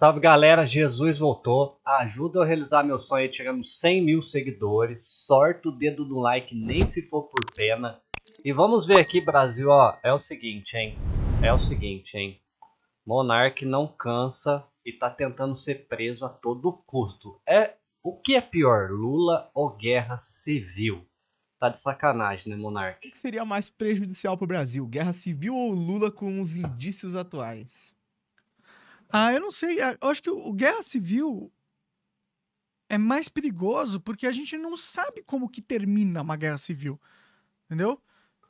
Salve galera, Jesus voltou. Ajuda eu a realizar meu sonho aí, chegando 100 mil seguidores. Sorte o dedo no like, nem se for por pena. E vamos ver aqui, Brasil, ó. É o seguinte, hein? É o seguinte, hein? Monark não cansa e tá tentando ser preso a todo custo. É o que é pior, Lula ou guerra civil? Tá de sacanagem, né, Monark? O que seria mais prejudicial pro Brasil? Guerra civil ou Lula com os indícios atuais? Ah, eu não sei. Ah, eu acho que o Guerra Civil é mais perigoso porque a gente não sabe como que termina uma guerra civil. Entendeu?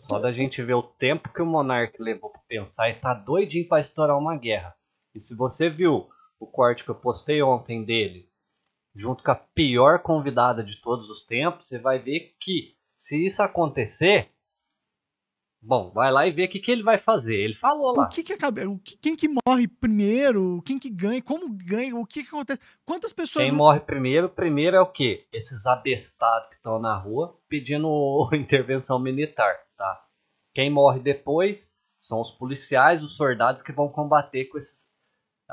Só da gente ver o tempo que o monarca levou pra pensar e tá doidinho pra estourar uma guerra. E se você viu o corte que eu postei ontem dele, junto com a pior convidada de todos os tempos, você vai ver que se isso acontecer, Bom, vai lá e vê o que, que ele vai fazer. Ele falou lá. O que que acaba, o que, quem que morre primeiro, quem que ganha, como ganha, o que que acontece, quantas pessoas... Quem morre primeiro, primeiro é o quê? Esses abestados que estão na rua pedindo intervenção militar, tá? Quem morre depois são os policiais, os soldados que vão combater com esses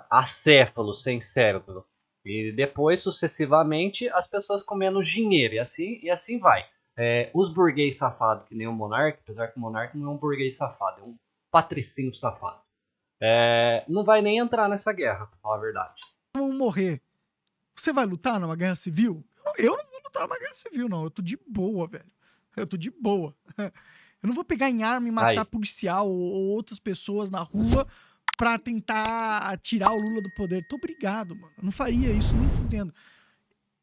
acéfalos sem cérebro. E depois, sucessivamente, as pessoas com menos dinheiro, e assim, e assim vai. É, os burguês safados, que nem o Monark, apesar que o Monark não é um burguês safado, é um patricinho safado. É, não vai nem entrar nessa guerra, pra falar a verdade. Vão morrer. Você vai lutar numa guerra civil? Eu não vou lutar numa guerra civil, não. Eu tô de boa, velho. Eu tô de boa. Eu não vou pegar em arma e matar Aí. policial ou outras pessoas na rua pra tentar tirar o Lula do poder. Tô obrigado, mano. Eu não faria isso nem fudendo.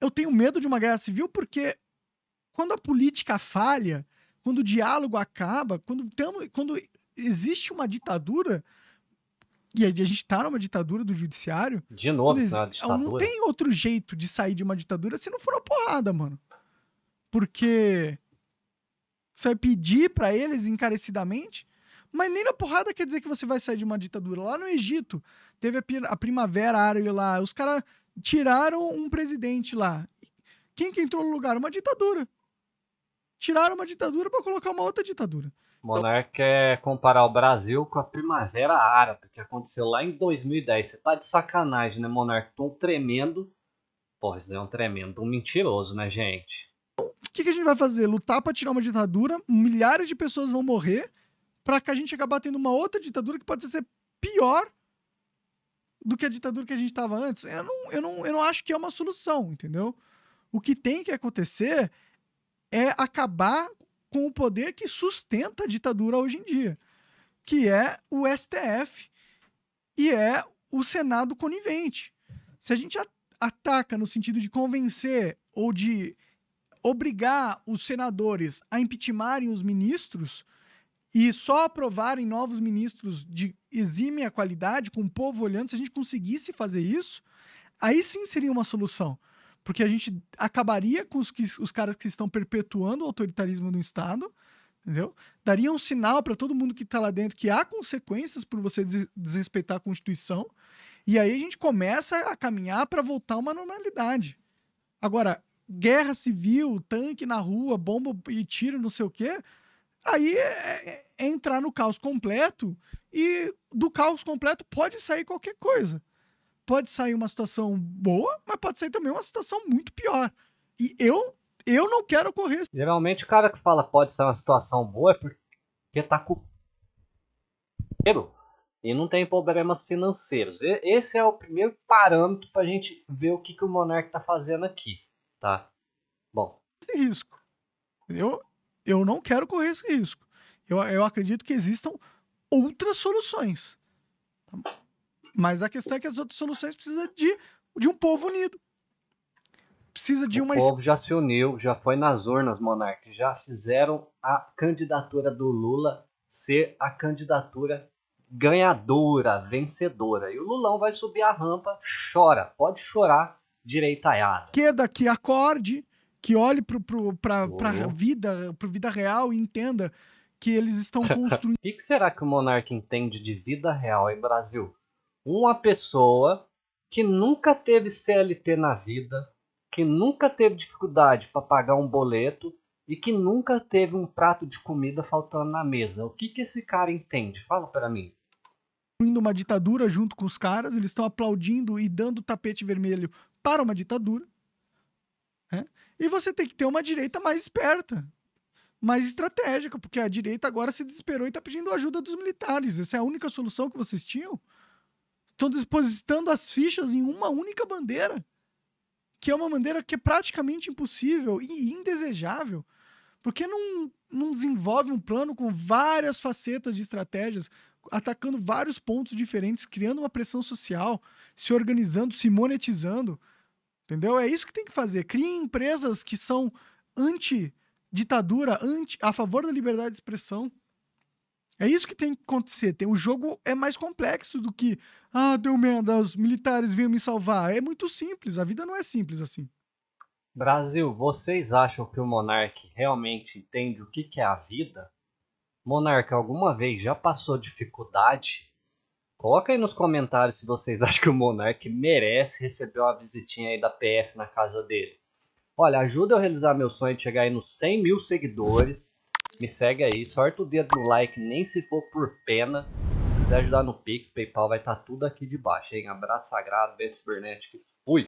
Eu tenho medo de uma guerra civil porque quando a política falha, quando o diálogo acaba, quando, tamo, quando existe uma ditadura, e a gente está numa ditadura do judiciário. De novo, eles, tá é não tem outro jeito de sair de uma ditadura se não for uma porrada, mano. Porque você vai pedir para eles encarecidamente, mas nem na porrada quer dizer que você vai sair de uma ditadura. Lá no Egito, teve a, a primavera árabe lá, os caras tiraram um presidente lá. Quem que entrou no lugar? Uma ditadura tiraram uma ditadura para colocar uma outra ditadura. Então Monarca então... É quer comparar o Brasil com a Primavera Árabe, que aconteceu lá em 2010. Você tá de sacanagem, né, Monark? Tão tremendo. Porra, isso é um tremendo, um mentiroso, né, gente? Então, o que, que a gente vai fazer? Lutar para tirar uma ditadura, milhares de pessoas vão morrer, para que a gente acabar tendo uma outra ditadura que pode ser pior do que a ditadura que a gente estava antes. Eu não, eu, não, eu não acho que é uma solução, entendeu? O que tem que acontecer é acabar com o poder que sustenta a ditadura hoje em dia, que é o STF e é o Senado conivente. Se a gente ataca no sentido de convencer ou de obrigar os senadores a impeachmentarem os ministros e só aprovarem novos ministros de exímia qualidade, com o povo olhando, se a gente conseguisse fazer isso, aí sim seria uma solução. Porque a gente acabaria com os, que, os caras que estão perpetuando o autoritarismo no Estado, entendeu? Daria um sinal para todo mundo que está lá dentro que há consequências por você des desrespeitar a Constituição. E aí a gente começa a caminhar para voltar a uma normalidade. Agora, guerra civil, tanque na rua, bomba e tiro, não sei o quê, aí é, é, é entrar no caos completo e do caos completo pode sair qualquer coisa pode sair uma situação boa, mas pode sair também uma situação muito pior. E eu eu não quero correr. Geralmente o cara que fala pode ser uma situação boa é porque tá com dinheiro e não tem problemas financeiros. esse é o primeiro parâmetro pra gente ver o que, que o Monark tá fazendo aqui, tá? Bom. Esse risco. Eu, eu não quero correr esse risco. Eu, eu acredito que existam outras soluções. Tá? Mas a questão é que as outras soluções precisam de, de um povo unido. Precisa de o uma. O povo já se uniu, já foi nas urnas, Monarque. Já fizeram a candidatura do Lula ser a candidatura ganhadora, vencedora. E o Lulão vai subir a rampa, chora, pode chorar direitaiada. Queda que acorde, que olhe para a vida, para vida real e entenda que eles estão construindo. O que, que, será que o Monarca entende de vida real em Brasil? uma pessoa que nunca teve CLT na vida, que nunca teve dificuldade para pagar um boleto e que nunca teve um prato de comida faltando na mesa. O que, que esse cara entende? Fala para mim. Indo uma ditadura junto com os caras, eles estão aplaudindo e dando tapete vermelho para uma ditadura. Né? E você tem que ter uma direita mais esperta, mais estratégica, porque a direita agora se desesperou e está pedindo ajuda dos militares. Essa é a única solução que vocês tinham estão depositando as fichas em uma única bandeira, que é uma bandeira que é praticamente impossível e indesejável. Porque não, não desenvolve um plano com várias facetas de estratégias, atacando vários pontos diferentes, criando uma pressão social, se organizando, se monetizando? Entendeu? É isso que tem que fazer. Crie empresas que são anti-ditadura, anti, a favor da liberdade de expressão é isso que tem que acontecer. Tem, o jogo é mais complexo do que ah, deu merda, os militares vêm me salvar. É muito simples, a vida não é simples assim. Brasil, vocês acham que o monarca realmente entende o que, que é a vida? Monarca, alguma vez já passou dificuldade? Coloca aí nos comentários se vocês acham que o monarca merece receber uma visitinha aí da PF na casa dele. Olha, ajuda eu a realizar meu sonho de chegar aí nos 100 mil seguidores me segue aí, sorte o dedo no like, nem se for por pena. Se quiser ajudar no Pix, PayPal vai estar tá tudo aqui de baixo, hein? Abraço sagrado, Ben Cibernéticos. Fui!